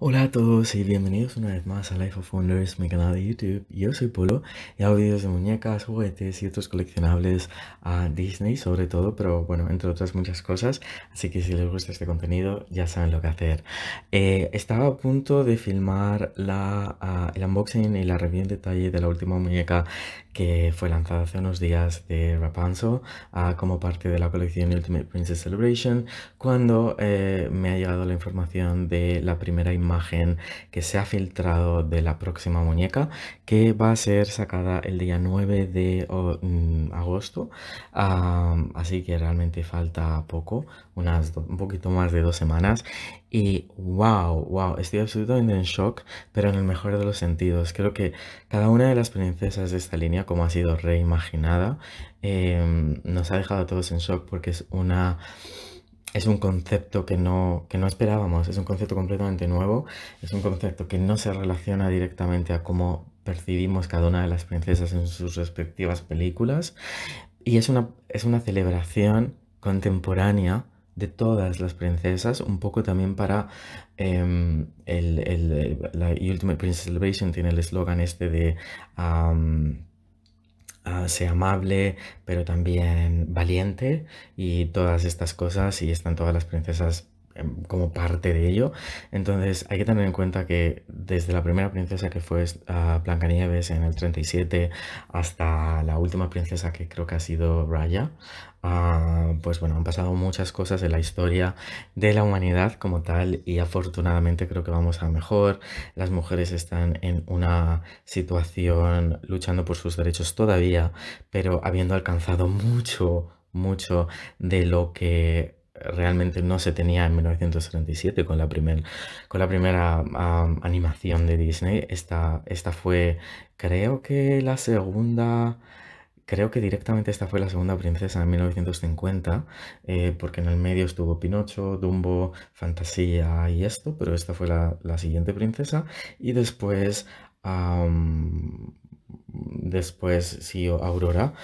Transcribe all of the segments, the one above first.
Hola a todos y bienvenidos una vez más a Life of Wonders, mi canal de YouTube. Yo soy Polo y hago vídeos de muñecas, juguetes y otros coleccionables a Disney sobre todo, pero bueno, entre otras muchas cosas. Así que si les gusta este contenido ya saben lo que hacer. Eh, estaba a punto de filmar la, ah, el unboxing y la review en detalle de la última muñeca que fue lanzada hace unos días de Rapunzel ah, como parte de la colección Ultimate Princess Celebration cuando eh, me ha llegado la información de la primera imagen imagen que se ha filtrado de la próxima muñeca que va a ser sacada el día 9 de mm, agosto. así que realmente falta poco, unas un poquito más de dos semanas. Y wow, wow, estoy absolutamente en shock, pero en el mejor de los sentidos. Creo que cada una de las princesas de esta línea, como ha sido reimaginada, em, nos ha dejado a todos en shock porque es una es un concepto que no, que no esperábamos, es un concepto completamente nuevo, es un concepto que no se relaciona directamente a cómo percibimos cada una de las princesas en sus respectivas películas y es una, es una celebración contemporánea de todas las princesas, un poco también para em, el, la Ultimate Princess Celebration tiene el eslogan este de... Ah, sea amable, pero también valiente y todas estas cosas y están todas las princesas Em, como parte de ello. Entonces hay que tener en cuenta que desde la primera princesa que fue ah, Blancanieves en el 37 hasta la última princesa que creo que ha sido Raya, ah, pues bueno, han pasado muchas cosas en la historia de la humanidad como tal y afortunadamente creo que vamos a mejor. Las mujeres están en una situación luchando por sus derechos todavía, pero habiendo alcanzado mucho mucho de lo que realmente no se tenía en 1937 con la, primer, con la primera animación de Disney. Esta, esta fue, creo que la segunda... Creo que directamente esta fue la segunda princesa en 1950, eh, porque en el medio estuvo Pinocho, Dumbo, Fantasía y esto, pero esta fue la, siguiente princesa. Y después después siguió Aurora.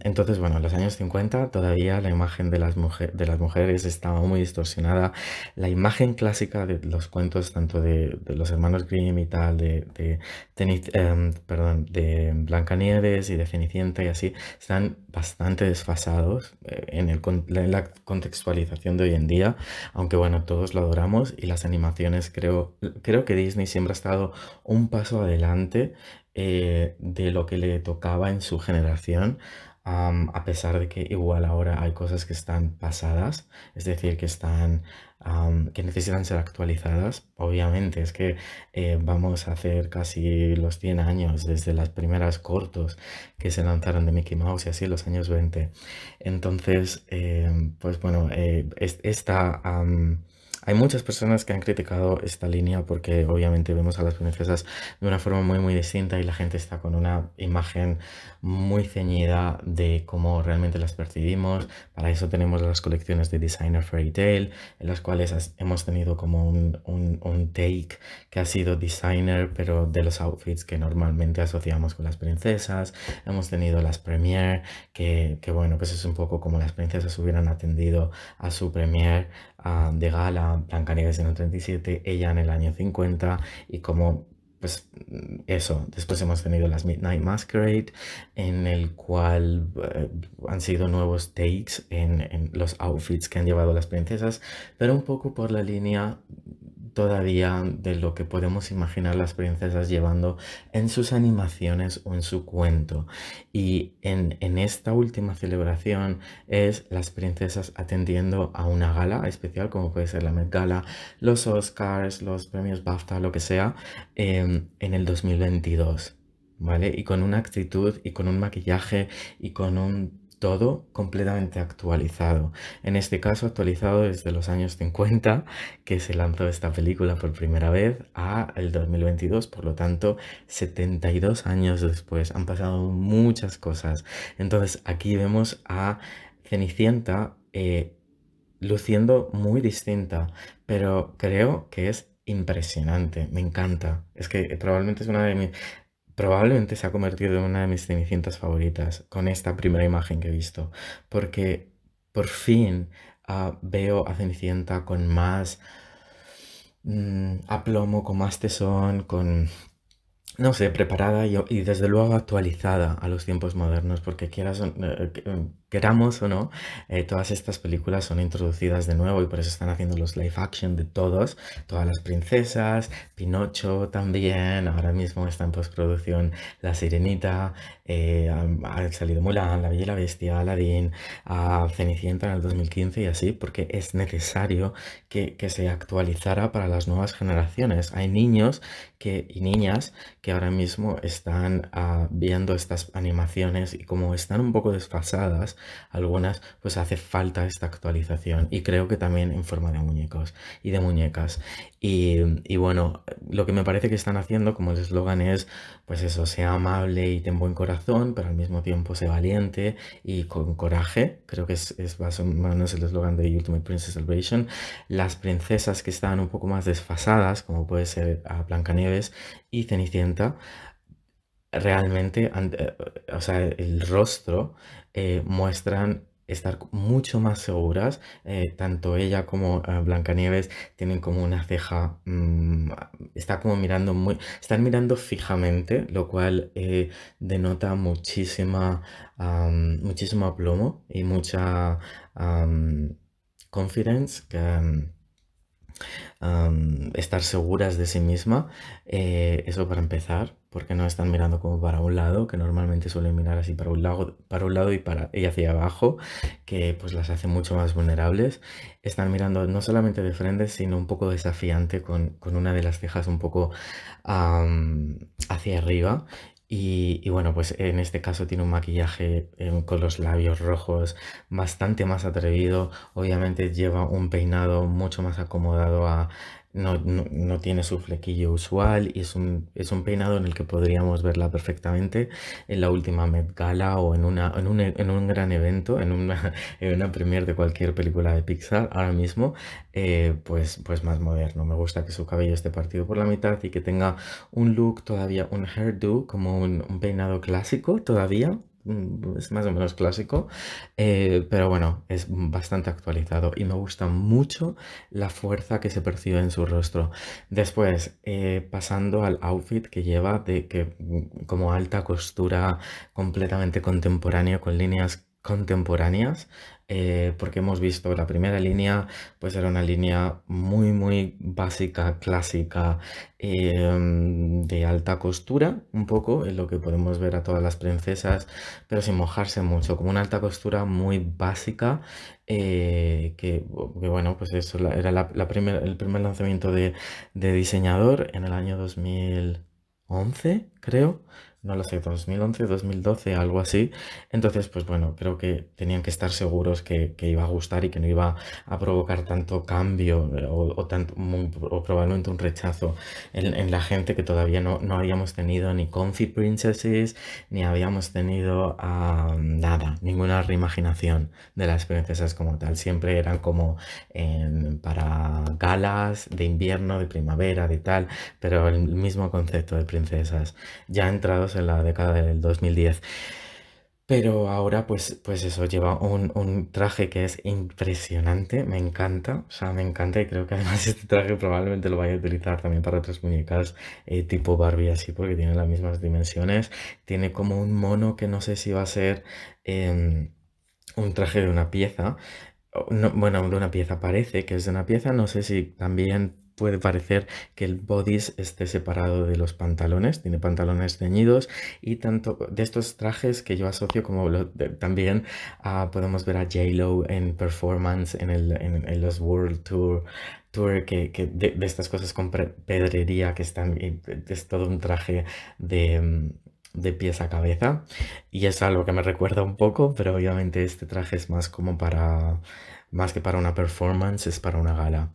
entonces, bueno, en los años 50 todavía la imagen de las, mujeres de las mujeres estaba muy distorsionada. La imagen clásica de los cuentos, tanto de, los hermanos Grimm y tal, de, de, em, perdón, de Blancanieves y de Cenicienta y así, están bastante desfasados eh, en, el, en la contextualización de hoy en día, aunque bueno, todos lo adoramos y las animaciones creo, creo que Disney siempre ha estado un paso adelante eh, de lo que le tocaba en su generación, a pesar de que igual ahora hay cosas que están pasadas, es decir, que están... que necesitan ser actualizadas, obviamente, es que eh, vamos a hacer casi los 100 años desde las primeras cortos que se lanzaron de Mickey Mouse y así los años 20. Entonces, em, pues bueno, eh, esta... Hay muchas personas que han criticado esta línea porque obviamente vemos a las princesas de una forma muy muy distinta y la gente está con una imagen muy ceñida de cómo realmente las percibimos. Para eso tenemos las colecciones de Designer Fairy Tale, en las cuales hemos tenido como un, take que ha sido designer, pero de los outfits que normalmente asociamos con las princesas. Hemos tenido las premiere, que, bueno, pues es un poco como las princesas hubieran atendido a su premier de gala, Blancanieves en el 37, ella en el año 50 y como pues eso, después hemos tenido las Midnight Masquerade, en el cual eh, han sido nuevos takes en, en, los outfits que han llevado las princesas, pero un poco por la línea todavía de lo que podemos imaginar las princesas llevando en sus animaciones o en su cuento. Y en, esta última celebración es las princesas atendiendo a una gala especial, como puede ser la Met Gala, los Oscars, los premios BAFTA, lo que sea, em, en el 2022. ¿Vale? Y con una actitud y con un maquillaje y con un todo completamente actualizado. En este caso actualizado desde los años 50 que se lanzó esta película por primera vez a el 2022, por lo tanto 72 años después han pasado muchas cosas. Entonces aquí vemos a Cenicienta eh, luciendo muy distinta, pero creo que es impresionante, me encanta. Es que probablemente es una de, mis... Probablemente se ha convertido en una de mis cenicientas favoritas con esta primera imagen que he visto, porque por fin ah, veo a Cenicienta con más mm, aplomo, con más tesón, con, no sé, preparada y, desde luego actualizada a los tiempos modernos, porque quieras, eh, mm, queramos o no, eh, todas estas películas son introducidas de nuevo y por eso están haciendo los live action de todos, todas las princesas, Pinocho también, ahora mismo está en postproducción La Sirenita, eh, ha, salido Mulan, La Bella y la Bestia, Aladdin, Cenicienta en el 2015 y así, porque es necesario que, se actualizara para las nuevas generaciones. Hay niños que, y niñas que ahora mismo están ah, viendo estas animaciones y como están un poco desfasadas, algunas, pues hace falta esta actualización. Y creo que también en forma de muñecos y de muñecas. Y, bueno, lo que me parece que están haciendo, como el eslogan es, pues eso, sea amable y ten buen corazón, pero al mismo tiempo sea valiente y con coraje. Creo que es, más o menos el eslogan de Ultimate Princess Celebration. Las princesas que están un poco más desfasadas, como puede ser a Blancanieves y Cenicienta, realmente, eh, o sea, el rostro eh, muestran estar mucho más seguras. Eh, tanto ella como eh, Blancanieves tienen como una ceja, mm, está como mirando muy, están mirando fijamente, lo cual denota muchísima, muchísimo aplomo y mucha confidence. estar seguras de sí misma, eso para empezar porque no están mirando como para un lado, que normalmente suelen mirar así para un lado, para un lado y, para, hacia abajo, que pues las hace mucho más vulnerables. Están mirando no solamente de frente, sino un poco desafiante con, una de las cejas un poco hacia arriba. Y, bueno, pues en este caso tiene un maquillaje em, con los labios rojos bastante más atrevido. Obviamente lleva un peinado mucho más acomodado a no, tiene su flequillo usual y es un, peinado en el que podríamos verla perfectamente en la última Met Gala o en, una, en, un, un, gran evento, en una, en una premiere de cualquier película de Pixar ahora mismo, eh, pues, pues más moderno. Me gusta que su cabello esté partido por la mitad y que tenga un look todavía, un hairdo, como un peinado clásico todavía, Mm, es más o menos clásico, eh, pero bueno, es bastante actualizado y me gusta mucho la fuerza que se percibe en su rostro. Después, eh, pasando al outfit que lleva, de, que, mm, como alta costura completamente contemporánea con líneas contemporáneas, eh, porque hemos visto la primera línea, pues era una línea muy, muy básica, clásica, em, de alta costura, un poco, es lo que podemos ver a todas las princesas, pero sin mojarse mucho, como una alta costura muy básica, eh, que, bueno, pues eso era la, el primer lanzamiento de, de diseñador en el año 2011, creo, no lo sé, 2011, 2012, algo así. Entonces, pues bueno, creo que tenían que estar seguros que, iba a gustar y que no iba a provocar tanto cambio eh, o, tanto, probablemente un rechazo en, la gente que todavía no, no, habíamos tenido ni Comfy Princesses, ni habíamos tenido nada, ninguna reimaginación de las princesas como tal. Siempre eran como em, para galas de invierno, de primavera, de tal, pero el mismo concepto de princesas. Ya entrados en la década del 2010. Pero ahora, pues, pues eso, lleva un, traje que es impresionante, me encanta, o sea, me encanta y creo que además este traje probablemente lo vaya a utilizar también para otras muñecas eh, tipo Barbie así, porque tiene las mismas dimensiones. Tiene como un mono que no sé si va a ser em, un traje de una pieza, bueno, de una pieza parece que es de una pieza, no sé si también puede parecer que el bodys esté separado de los pantalones, tiene pantalones ceñidos y tanto de estos trajes que yo asocio como también ah, podemos ver a J-Lo en performance en, el, en, los World Tour tour que, que de, estas cosas con pedrería que están es todo un traje de, mm, de pies a cabeza y es algo que me recuerda un poco pero obviamente este traje es más como para más que para una performance, es para una gala.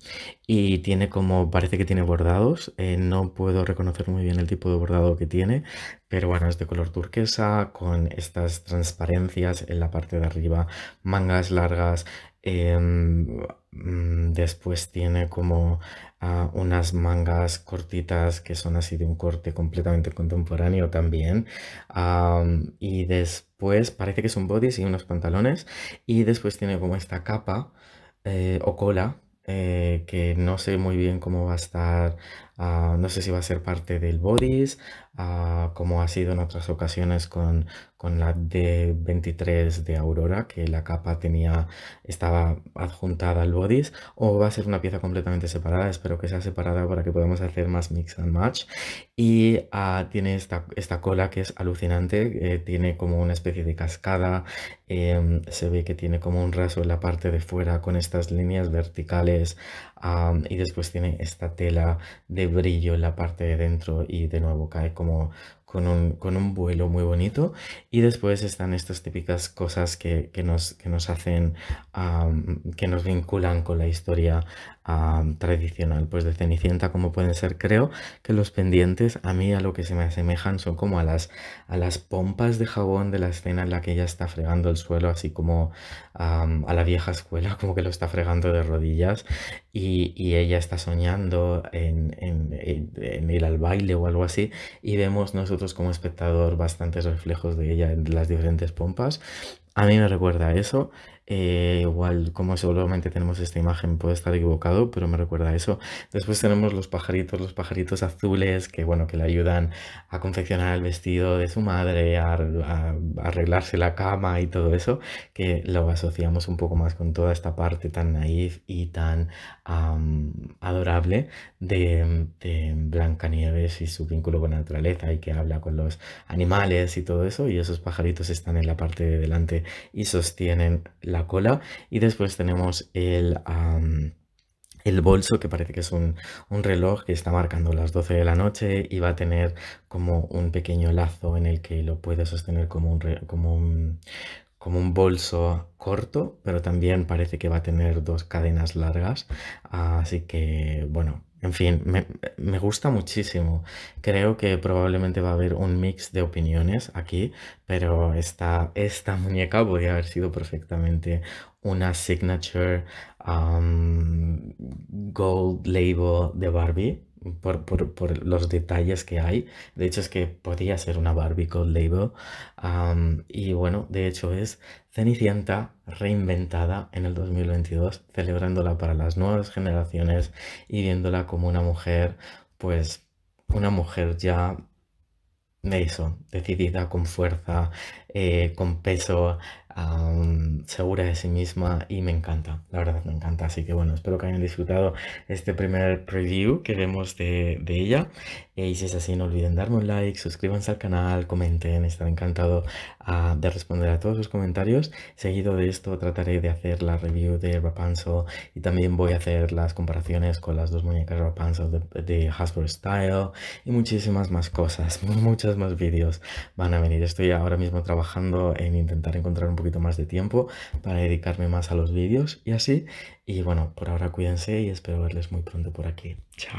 Y tiene como, parece que tiene bordados, eh, no puedo reconocer muy bien el tipo de bordado que tiene, pero bueno, es de color turquesa, con estas transparencias en la parte de arriba, mangas largas, em, mm, después tiene como ah, unas mangas cortitas que son así de un corte completamente contemporáneo también. y después pues parece que es un bodys y unos pantalones y después tiene como esta capa eh, o cola eh, que no sé muy bien cómo va a estar, ah, no sé si va a ser parte del bodys como ha sido en otras ocasiones con, con, la D23 de Aurora, que la capa tenía, estaba adjuntada al bodys, o va a ser una pieza completamente separada, espero que sea separada para que podamos hacer más mix and match. Y ah, tiene esta, esta, cola que es alucinante, eh, tiene como una especie de cascada, em, se ve que tiene como un raso en la parte de fuera con estas líneas verticales y después tiene esta tela de brillo en la parte de dentro y de nuevo cae como con un, vuelo muy bonito. Y después están estas típicas cosas que, nos, que nos hacen, que nos vinculan con la historia tradicional, pues de Cenicienta como pueden ser. Creo que los pendientes a mí a lo que se me asemejan son como a las, a las pompas de jabón de la escena en la que ella está fregando el suelo, así como a la vieja escuela, como que lo está fregando de rodillas y, ella está soñando en, en, ir al baile o algo así y vemos nosotros como espectador bastantes reflejos de ella en las diferentes pompas. A mí me recuerda eso eh, igual, como seguramente tenemos esta imagen, puede estar equivocado, pero me recuerda a eso. Después tenemos los pajaritos, los pajaritos azules, que bueno, que le ayudan a confeccionar el vestido de su madre, a, arreglarse la cama y todo eso, que lo asociamos un poco más con toda esta parte tan naif y tan adorable de, de Blancanieves y su vínculo con la naturaleza y que habla con los animales y todo eso, y esos pajaritos están en la parte de delante y sostienen la cola y después tenemos el... el bolso, que parece que es un, un, reloj que está marcando las 12 de la noche y va a tener como un pequeño lazo en el que lo puede sostener como un, como un, como un bolso corto, pero también parece que va a tener dos cadenas largas. Así que, bueno, en fin, me, gusta muchísimo. Creo que probablemente va a haber un mix de opiniones aquí, pero esta, esta muñeca podría haber sido perfectamente una signature gold label de Barbie por, los detalles que hay. De hecho, es que podría ser una Barbie con label. y bueno, de hecho es Cenicienta reinventada en el 2022, celebrándola para las nuevas generaciones y viéndola como una mujer, pues una mujer ya eso, decidida, con fuerza, eh, con peso, segura de sí misma y me encanta, la verdad me encanta. Así que bueno, espero que hayan disfrutado este primer preview que vemos de, ella. Eh, y si es así, no olviden darme un like, suscríbanse al canal, comenten, estaré encantado ah, de responder a todos sus comentarios. Seguido de esto trataré de hacer la review de Rapunzel y también voy a hacer las comparaciones con las dos muñecas Rapunzel de, de Hasbro Style y muchísimas más cosas, muchos más vídeos van a venir. Estoy ahora mismo trabajando en intentar encontrar un poquito más de tiempo para dedicarme más a los vídeos y así. Y bueno, por ahora cuídense y espero verles muy pronto por aquí. Chao.